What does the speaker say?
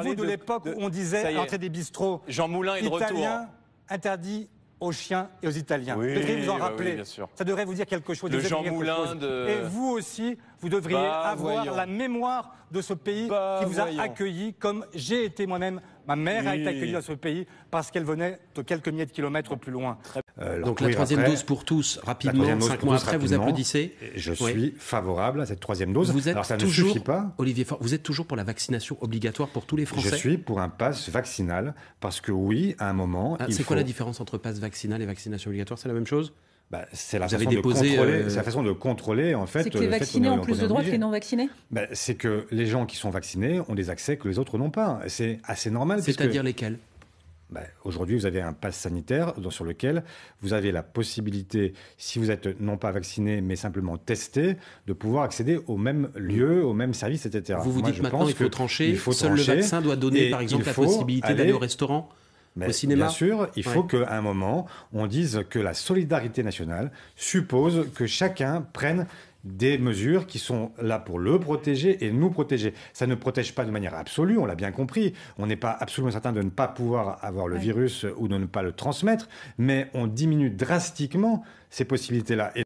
vous de, l'époque où on disait l'entrée des bistrots. Jean Moulin interdit aux chiens et aux Italiens. vous devriez vous en rappeler. Ça devrait vous dire quelque chose. De Jean Et vous aussi, vous devriez bah, avoir la mémoire de ce pays bah, qui vous a accueilli, comme j'ai été moi-même Ma mère a été accueillie dans ce pays parce qu'elle venait de quelques milliers de kilomètres plus loin. Euh, donc, la troisième dose pour tous, rapidement, cinq mois après, vous applaudissez Je suis favorable à cette troisième dose. Vous êtes ça ne suffit pas. Olivier vous êtes toujours pour la vaccination obligatoire pour tous les Français Je suis pour un pass vaccinal parce que oui, à un moment. Ah, c'est quoi la différence entre passe vaccinal et vaccination obligatoire C'est la même chose bah, c'est la façon de contrôler. Euh, la façon de contrôler en fait. C'est que les euh, vaccinés ont plus de droits que les non vaccinés. Bah, c'est que les gens qui sont vaccinés ont des accès que les autres n'ont pas. C'est assez normal. C'est-à-dire lesquels bah, Aujourd'hui, vous avez un pass sanitaire sur lequel vous avez la possibilité, si vous êtes non pas vacciné, mais simplement testé, de pouvoir accéder au même lieu, au même service, etc. Vous vous dites maintenant, il faut trancher. Seul le vaccin doit donner, par exemple, la possibilité d'aller au restaurant mais Bien sûr, il faut qu'à un moment, on dise que la solidarité nationale suppose que chacun prenne des mesures qui sont là pour le protéger et nous protéger. Ça ne protège pas de manière absolue, on l'a bien compris. On n'est pas absolument certain de ne pas pouvoir avoir le virus ou de ne pas le transmettre, mais on diminue drastiquement ces possibilités-là.